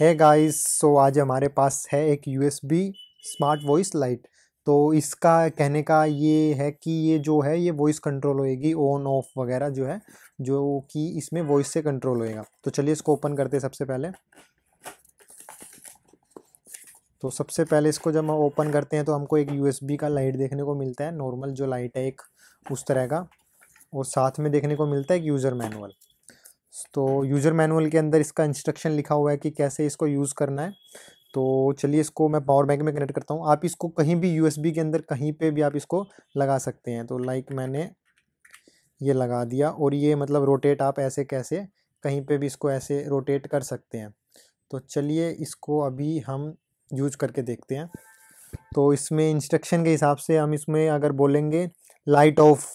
है guys so आज हमारे पास है एक यू स्मार्ट वॉइस लाइट तो इसका कहने का ये है कि ये जो है ये वॉइस कंट्रोल होएगी ऑन ऑफ वगैरह जो है जो कि इसमें वॉइस से कंट्रोल होएगा तो चलिए इसको ओपन करते हैं सबसे पहले तो सबसे पहले इसको जब हम ओपन करते हैं तो हमको एक यू का लाइट देखने को मिलता है नॉर्मल जो लाइट है एक उस तरह का और साथ में देखने को मिलता है एक यूज़र मैनुअल तो यूज़र मैनुअल के अंदर इसका इंस्ट्रक्शन लिखा हुआ है कि कैसे इसको यूज़ करना है तो चलिए इसको मैं पावर बैंक में कनेक्ट करता हूँ आप इसको कहीं भी यू के अंदर कहीं पर भी आप इसको लगा सकते हैं तो लाइक मैंने ये लगा दिया और ये मतलब रोटेट आप ऐसे कैसे कहीं पे भी इसको ऐसे रोटेट कर सकते हैं तो चलिए इसको अभी हम यूज करके देखते हैं तो इसमें इंस्ट्रक्शन के हिसाब से हम इसमें अगर बोलेंगे लाइट ऑफ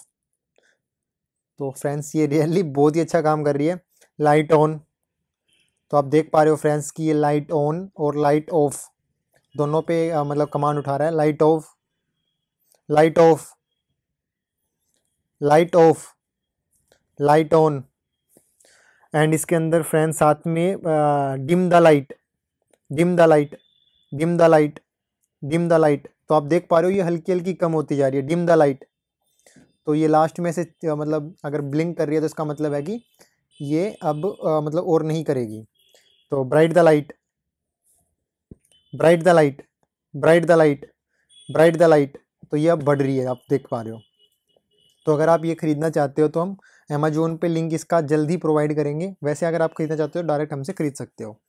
तो फ्रेंड्स ये रियली बहुत ही अच्छा काम कर रही है लाइट ऑन तो आप देख पा रहे हो फ्रेंड्स कि ये लाइट ऑन और लाइट ऑफ दोनों पे आ, मतलब कमांड उठा रहा है light off light off light off light on and इसके अंदर फ्रेंड्स साथ में dim the light dim the light dim the light dim the light तो आप देख पा रहे हो ये हल्की हल्की कम होती जा रही है डिम द लाइट तो ये लास्ट में से मतलब अगर ब्लिंक कर रही है तो इसका मतलब है कि ये अब आ, मतलब और नहीं करेगी तो bright the light bright the light bright the light bright the light तो ये अब बढ़ रही है आप देख पा रहे हो तो अगर आप ये ख़रीदना चाहते हो तो हम अमेजोन पे लिंक इसका जल्द ही प्रोवाइड करेंगे वैसे अगर आप ख़रीदना चाहते हो डायरेक्ट हमसे ख़रीद सकते हो